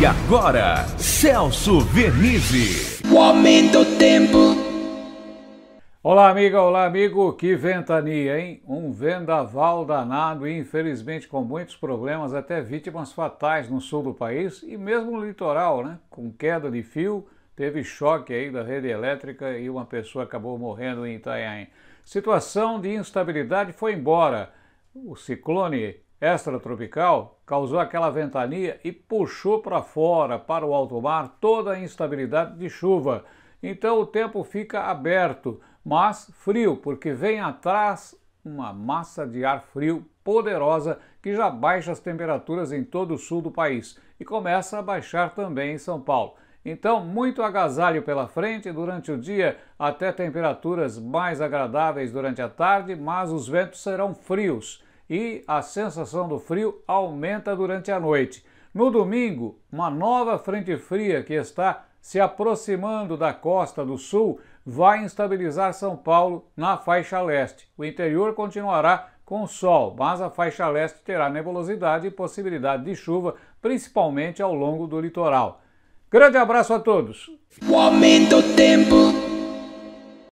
E agora, Celso Vernizzi. O aumento do tempo. Olá, amiga, olá, amigo. Que ventania, hein? Um vendaval danado e, infelizmente, com muitos problemas, até vítimas fatais no sul do país e mesmo no litoral, né? Com queda de fio, teve choque aí da rede elétrica e uma pessoa acabou morrendo em Itanhaém. Situação de instabilidade foi embora. O ciclone extratropical causou aquela ventania e puxou para fora, para o alto mar, toda a instabilidade de chuva. Então o tempo fica aberto, mas frio, porque vem atrás uma massa de ar frio poderosa que já baixa as temperaturas em todo o sul do país e começa a baixar também em São Paulo. Então, muito agasalho pela frente durante o dia, até temperaturas mais agradáveis durante a tarde, mas os ventos serão frios e a sensação do frio aumenta durante a noite. No domingo, uma nova frente fria que está se aproximando da costa do sul vai instabilizar São Paulo na faixa leste. O interior continuará com sol, mas a faixa leste terá nebulosidade e possibilidade de chuva, principalmente ao longo do litoral. Grande abraço a todos! O aumento tempo.